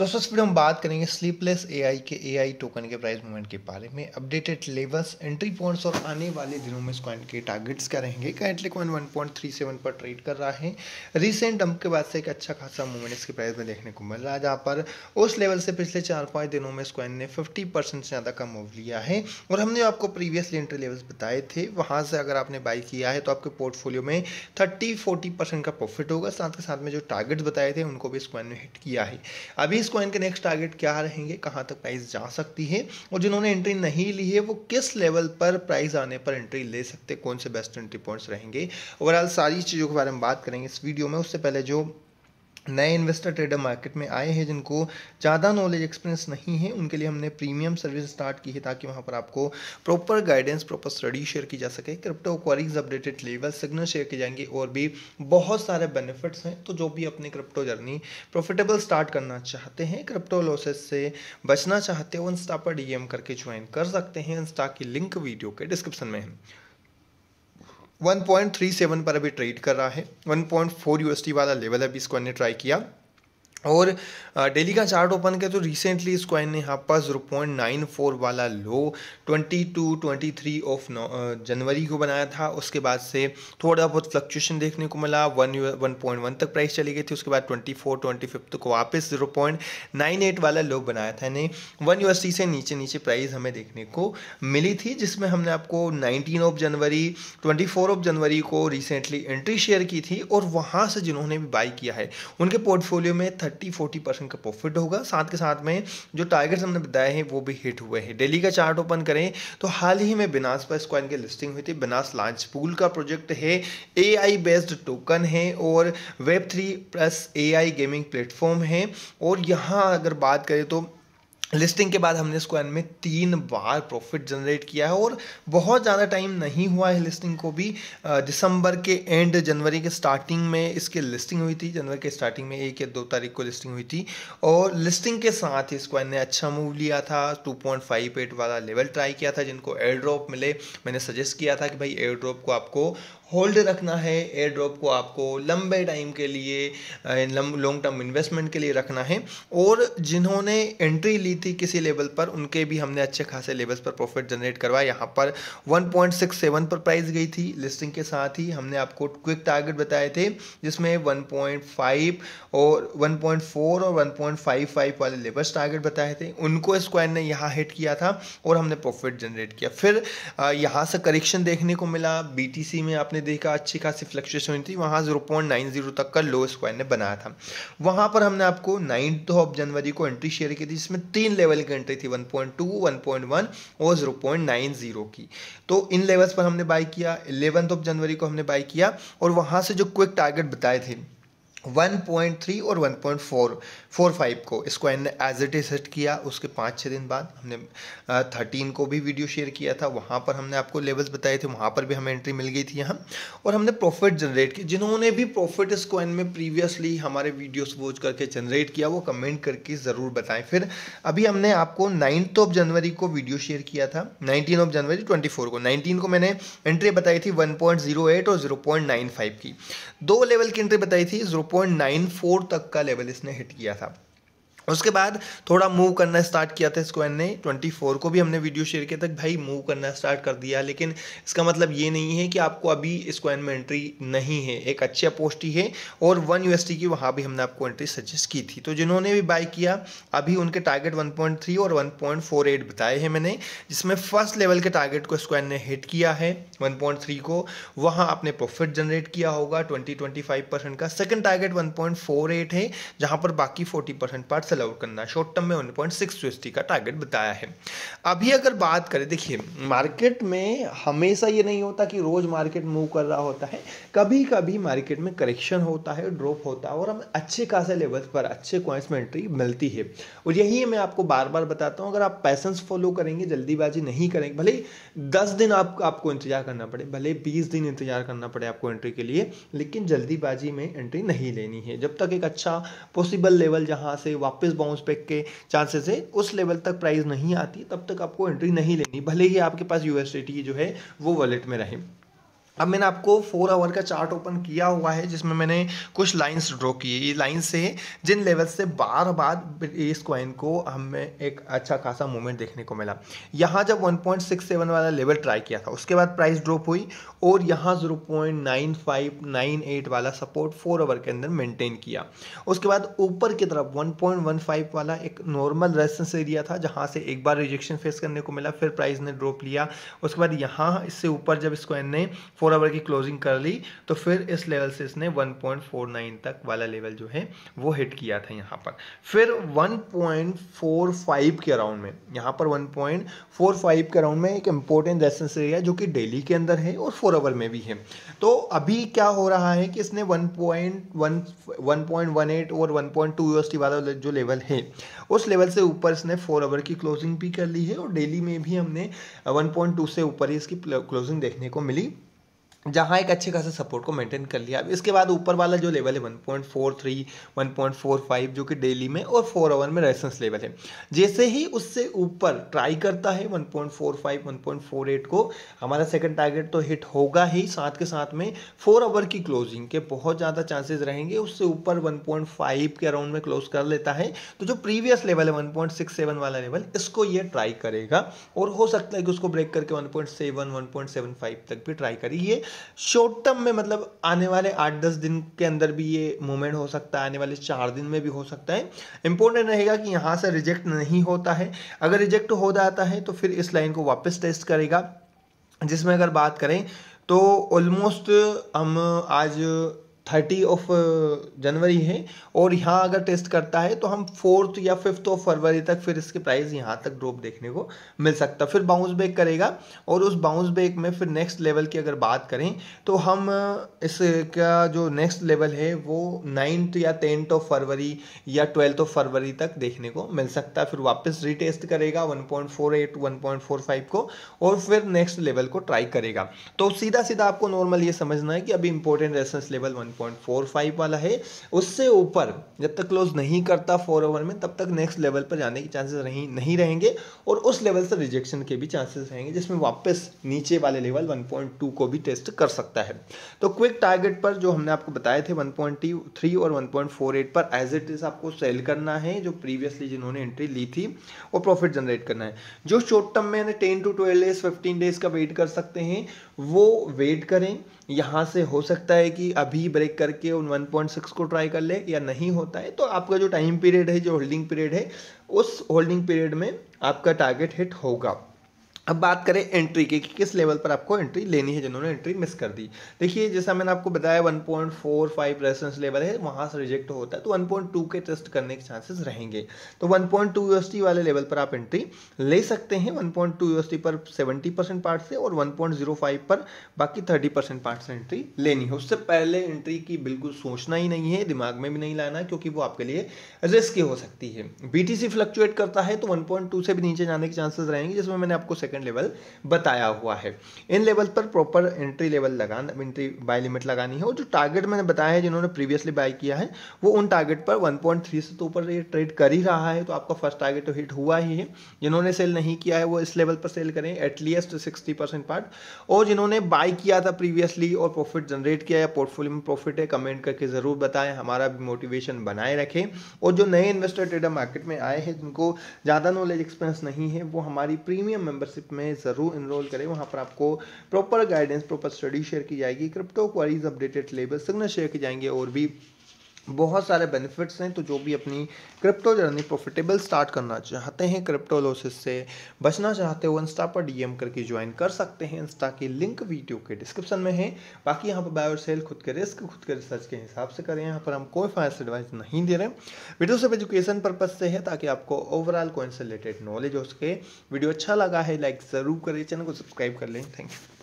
तो सबसे पहले हम बात करेंगे स्लीपलेस एआई के एआई टोकन के प्राइस मूवमेंट के बारे में अपडेटेड लेवल्स एंट्री पॉइंट्स और आने वाले दिनों में इस कॉइन के टारगेट्स क्या रहेंगे करेंटली कॉइन सेवन पर ट्रेड कर रहा है रिसेंट डंप के बाद से एक अच्छा खासा मूवमेंट इसके प्राइस में देखने को मिल रहा है जहाँ पर उस लेवल से पिछले चार पाँच दिनों में इस कॉइन ने फिफ्टी से ज़्यादा का मूव लिया है और हमने आपको प्रीवियसली एंट्री लेवल्स बताए थे वहाँ से अगर आपने बाई किया है तो आपके पोर्टफोलियो में थर्टी फोर्टी का प्रॉफिट होगा साथ के साथ में जो टारगेट्स बताए थे उनको भी इस कॉइन ने हिट किया है अभी कॉइन के नेक्स्ट टारगेट क्या रहेंगे कहाँ तक प्राइस जा सकती है और जिन्होंने एंट्री नहीं ली है वो किस लेवल पर प्राइस आने पर एंट्री ले सकते कौन से बेस्ट एंट्री पॉइंट्स रहेंगे ओवरऑल सारी चीज़ों के बारे में बात करेंगे इस वीडियो में उससे पहले जो नए इन्वेस्टर ट्रेडर मार्केट में आए हैं जिनको ज़्यादा नॉलेज एक्सपीरियंस नहीं है उनके लिए हमने प्रीमियम सर्विस स्टार्ट की है ताकि वहाँ पर आपको proper guidance proper study share की जा सके crypto queries updated level signal share किए जाएंगे और भी बहुत सारे बेनिफिट्स हैं तो जो भी अपने क्रिप्टो जर्नी प्रॉफिटेबल स्टार्ट करना चाहते हैं क्रिप्टो लॉसेस से बचना चाहते हो इंस्टा पर डी करके ज्वाइन कर सकते हैं इंस्टा की लिंक वीडियो के डिस्क्रिप्शन में है 1.37 पर अभी ट्रेड कर रहा है 1.4 यूएसडी वाला लेवल अभी इसको हमने ट्राई किया और डेली का चार्ट ओपन किया तो रिसेंटली इस कॉइन ने यहाँ पर जीरो पॉइंट नाइन फोर वाला low twenty two twenty three of January को बनाया था उसके बाद से थोड़ा बहुत फ्लक्चुएशन देखने को मिला वन वन पॉइंट वन तक प्राइस चली गई थी उसके बाद ट्वेंटी फोर ट्वेंटी फिफ्थ को वापस जीरो पॉइंट नाइन एट वाला लो बनाया था यानी वन यू से नीचे नीचे प्राइस हमें देखने को मिली थी जिसमें हमने आपको nineteen of January twenty four of January को रिसेंटली एंट्री शेयर की थी और वहाँ से जिन्होंने भी बाई किया है उनके पोर्टफोलियो में थर्टी फोर्टी परसेंट का प्रॉफिट होगा साथ के साथ में जो टारगेट्स हमने बताए हैं वो भी हिट हुए हैं डेली का चार्ट ओपन करें तो हाल ही में बिनास पर स्क्वाइन की लिस्टिंग हुई थी बिनास लॉन्च पूल का प्रोजेक्ट है ए बेस्ड टोकन है और web three plus a gaming platform है और यहाँ अगर बात करें तो लिस्टिंग के बाद हमने इसको एन में तीन बार प्रॉफिट जनरेट किया है और बहुत ज़्यादा टाइम नहीं हुआ है लिस्टिंग को भी दिसंबर के एंड जनवरी के स्टार्टिंग में इसकी लिस्टिंग हुई थी जनवरी के स्टार्टिंग में एक या दो तारीख को लिस्टिंग हुई थी और लिस्टिंग के साथ ही एन ने अच्छा मूव लिया था टू वाला लेवल ट्राई किया था जिनको एयर ड्रॉप मिले मैंने सजेस्ट किया था कि भाई एयर ड्रॉप को आपको होल्ड रखना है एयर ड्रॉप को आपको लंबे टाइम के लिए लॉन्ग टर्म इन्वेस्टमेंट के लिए रखना है और जिन्होंने एंट्री ली थी किसी लेवल पर उनके भी हमने अच्छे खासे लेवल्स पर प्रॉफिट जनरेट करवाया यहाँ पर 1.67 पर प्राइस गई थी लिस्टिंग के साथ ही हमने आपको क्विक टारगेट बताए थे जिसमें 1.5 और 1.4 और 1.55 वाले लेवल्स टारगेट बताए थे उनको स्क्वायर ने यहाँ हिट किया था और हमने प्रॉफिट जनरेट किया फिर यहाँ से करेक्शन देखने को मिला बी में आपने देखा अच्छी खासी फ्लक्चुएशन हुई थी वहाँ जीरो तक का लो स्क्वायर ने बनाया था वहाँ पर हमने आपको नाइन्थ ऑफ जनवरी को एंट्री शेयर की थी जिसमें तीन तीन लेवल की एंट्री थी 1.2 1.1 और 0.90 की तो इन लेवल्स पर हमने बाई किया इलेवंथ ऑफ जनवरी को हमने बाई किया और वहाँ से जो क्विक टारगेट बताए थे 1.3 और 1.4 45 को इसको एज इट इज सेट किया उसके पाँच छः दिन बाद हमने थर्टीन को भी वीडियो शेयर किया था वहाँ पर हमने आपको लेवल्स बताए थे वहाँ पर भी हमें एंट्री मिल गई थी यहाँ और हमने प्रॉफिट जनरेट किया जिन्होंने भी प्रॉफिट इस कॉइन में प्रीवियसली हमारे वीडियोस वोच करके जनरेट किया वो कमेंट करके ज़रूर बताएं फिर अभी हमने आपको नाइन्थ ऑफ जनवरी को वीडियो शेयर किया था नाइनटीन ऑफ जनवरी ट्वेंटी को नाइनटीन को मैंने एंट्री बताई थी वन और जीरो की दो लेवल की एंट्री बताई थी जीरो 0.94 तक का लेवल इसने हिट किया था उसके बाद थोड़ा मूव करना स्टार्ट किया था इसको एन ट्वेंटी फोर को भी हमने वीडियो शेयर किया था भाई मूव करना स्टार्ट कर दिया लेकिन इसका मतलब ये नहीं है कि आपको अभी इसको एन में एंट्री नहीं है एक अच्छी ही है और वन यू की वहाँ भी हमने आपको एंट्री सजेस्ट की थी तो जिन्होंने भी बाई किया अभी उनके टारगेट वन और वन बताए हैं मैंने जिसमें फर्स्ट लेवल के टारगेट को स्क्वायर ने हिट किया है वन को वहाँ आपने प्रॉफिट जनरेट किया होगा ट्वेंटी 25 परसेंट का सेकेंड टारगेट वन है जहाँ पर बाकी फोर्टी परसेंट पार्ट आउट करना शॉर्ट टर्म में वन पॉइंट सिक्स यूएसडी का टारगेट बताया है अभी अगर बात करें देखिए मार्केट में हमेशा ये नहीं होता कि रोज मार्केट मूव कर रहा होता है कभी कभी मार्केट में करेक्शन होता है ड्रॉप होता है और हमें अच्छे खासे लेवल पर अच्छे कॉइन्स में एंट्री मिलती है और यही मैं आपको बार बार बताता हूँ अगर आप पैसेंस फॉलो करेंगे जल्दीबाजी नहीं करेंगे भले दस दिन आप, आपको इंतजार करना पड़े भले बीस दिन इंतजार करना पड़े आपको एंट्री के लिए लेकिन जल्दीबाजी में एंट्री नहीं लेनी है जब तक एक अच्छा पॉसिबल लेवल जहाँ से वापस वापस बाउंस पैक के चांसेस है उस लेवल तक प्राइस नहीं आती तब तक आपको एंट्री नहीं लेनी भले ही आपके पास यूएसडीटी जो है वो वॉलेट में रहे अब मैंने आपको फोर आवर का चार्ट ओपन किया हुआ है जिसमें मैंने कुछ लाइंस ड्रॉ की ये लाइंस से जिन लेवल से बार बार इस कॉइन को हमें एक अच्छा खासा मूवमेंट देखने को मिला यहाँ जब 1.67 वाला लेवल ट्राई किया था उसके बाद प्राइस ड्रॉप हुई और यहाँ 0.9598 वाला सपोर्ट फोर आवर के अंदर मेंटेन किया उसके बाद ऊपर की तरफ वन वाला एक नॉर्मल रेजिस्टेंस एरिया था जहाँ से एक बार रिजेक्शन फेस करने को मिला फिर प्राइस ने ड्रॉप लिया उसके बाद यहाँ इससे ऊपर जब इस ने फोर फोर आवर की क्लोजिंग कर ली तो फिर इस लेवल से इसने 1.49 तक वाला लेवल जो है वो हिट किया था यहाँ पर फिर 1.45 के अराउंड में यहाँ पर 1.45 के अराउंड में एक इम्पोर्टेंट रेसेंस एरिया जो कि डेली के अंदर है और फोर आवर में भी है तो अभी क्या हो रहा है कि इसने 1.1 1.18 और 1.2 पॉइंट वाला जो लेवल है उस लेवल से ऊपर इसने फोर आवर की क्लोजिंग भी कर ली है और डेली में भी हमने वन से ऊपर ही इसकी क्लोजिंग देखने को मिली जहाँ एक अच्छे खासा सपोर्ट को मेंटेन कर लिया अब इसके बाद ऊपर वाला जो लेवल है 1.43 1.45 जो कि डेली में और फोर आवर में रेसेंस लेवल है जैसे ही उससे ऊपर ट्राई करता है 1.45 1.48 को हमारा सेकंड टारगेट तो हिट होगा ही साथ के साथ में फोर आवर की क्लोजिंग के बहुत ज़्यादा चांसेस रहेंगे उससे ऊपर वन के अराउंड में क्लोज कर लेता है तो जो प्रीवियस लेवल है वन वाला लेवल इसको ये ट्राई करेगा और हो सकता है कि उसको ब्रेक करके वन पॉइंट तक भी ट्राई करिए शॉर्ट टर्म में मतलब आने वाले आठ दस दिन के अंदर भी ये मूवमेंट हो सकता है आने वाले चार दिन में भी हो सकता है इंपॉर्टेंट रहेगा कि यहाँ से रिजेक्ट नहीं होता है अगर रिजेक्ट हो जाता है तो फिर इस लाइन को वापस टेस्ट करेगा जिसमें अगर बात करें तो ऑलमोस्ट हम आज थर्टी ऑफ जनवरी है और यहाँ अगर टेस्ट करता है तो हम फोर्थ या फिफ्थ ऑफ फरवरी तक फिर इसके प्राइस यहाँ तक ड्रॉप देखने को मिल सकता फिर बाउंस बैक करेगा और उस बाउंस बैक में फिर नेक्स्ट लेवल की अगर बात करें तो हम इसका जो नेक्स्ट लेवल है वो नाइन्थ या टेंथ ऑफ फरवरी या ट्वेल्थ ऑफ फरवरी तक देखने को मिल सकता है फिर वापस रिटेस्ट करेगा वन पॉइंट को और फिर नेक्स्ट लेवल को ट्राई करेगा तो सीधा सीधा आपको नॉर्मल ये समझना है कि अभी इंपॉर्टेंट रेसेंस लेवल वन 1.45 वाला है उससे ऊपर जब तक क्लोज नहीं करता फोर ओवर में तब तक नेक्स्ट लेवल पर जाने के चांसेस नहीं नहीं रहेंगे और उस लेवल से रिजेक्शन के भी चांसेस रहेंगे जिसमें वापस नीचे वाले लेवल 1.2 को भी टेस्ट कर सकता है तो क्विक टारगेट पर जो हमने आपको बताए थे वन और वन पर एज इट इज़ आपको सेल करना है जो प्रीवियसली जिन्होंने एंट्री ली थी वो प्रॉफिट जनरेट करना है जो शॉर्ट टर्म में ten to twelve days fifteen days का वेट कर सकते हैं वो वेट करें यहाँ से हो सकता है कि अभी ब्रेक करके उन 1.6 को ट्राई कर ले या नहीं होता है तो आपका जो टाइम पीरियड है जो होल्डिंग पीरियड है उस होल्डिंग पीरियड में आपका टारगेट हिट होगा अब बात करें एंट्री की कि किस लेवल पर आपको एंट्री लेनी है जिन्होंने एंट्री मिस कर दी देखिए जैसा मैंने आपको बताया 1.45 रेफरेंस लेवल है वहाँ से रिजेक्ट होता है तो 1.2 के टेस्ट करने के चांसेस रहेंगे तो 1.2 पॉइंट वाले लेवल पर आप एंट्री ले सकते हैं 1.2 पॉइंट पर 70 परसेंट पार्ट से और 1.05 पर बाकी 30 परसेंट पार्ट से एंट्री लेनी है उससे पहले एंट्री की बिल्कुल सोचना ही नहीं है दिमाग में भी नहीं लाना क्योंकि वो आपके लिए रिस्की हो सकती है बी फ्लक्चुएट करता है तो वन से भी नीचे जाने के चांसेस रहेंगे जिसमें मैंने आपको सेकंड लेवल बताया हुआ है इन लेवल पर प्रॉपर एंट्री लेवल लगाना एंट्री बाय लिमिट लगानी है और जो टारगेट मैंने बताया है जिन्होंने प्रीवियसली बाय किया है वो उन टारगेट पर 1.3 से तो ऊपर ट्रेड कर ही रहा है तो आपका फर्स्ट टारगेट तो हिट हुआ ही है जिन्होंने सेल नहीं किया है वो इस लेवल पर सेल करें एटलीस्ट सिक्सटी परसेंट पार्ट और जिन्होंने बाई किया था प्रीवियसली और प्रॉफिट जनरेट किया या पोर्टफोलियो में प्रॉफिट है कमेंट करके ज़रूर बताएं हमारा भी मोटिवेशन बनाए रखें और जो नए इन्वेस्टर ट्रेडर मार्केट में आए हैं जिनको ज़्यादा नॉलेज एक्सपीरियंस नहीं है वो हमारी प्रीमियम मेंबरशिप मेंबरशिप में ज़रूर इनरोल करें वहाँ पर आपको proper guidance proper study share की जाएगी क्रिप्टो क्वारीज अपडेटेड लेबल सिग्नल शेयर की जाएंगे और भी बहुत सारे बेनिफिट्स हैं तो जो भी अपनी क्रिप्टो जर्नी प्रॉफिटेबल स्टार्ट करना चाहते हैं क्रिप्टो लॉसेस से बचना चाहते हो इंस्टा पर डीएम करके ज्वाइन कर सकते हैं इंस्टा की लिंक वीडियो के डिस्क्रिप्शन में है बाकी यहाँ पर बाय और सेल खुद के रिस्क खुद के रिसर्च के हिसाब से करें यहाँ पर हम कोई फाइनेंस एडवाइस नहीं दे रहे वीडियो सिर्फ एजुकेशन पर्पज से है ताकि आपको ओवरऑल कॉइन से रिलेटेड नॉलेज हो सके वीडियो अच्छा लगा है लाइक ज़रूर करें चैनल को सब्सक्राइब कर लें थैंक यू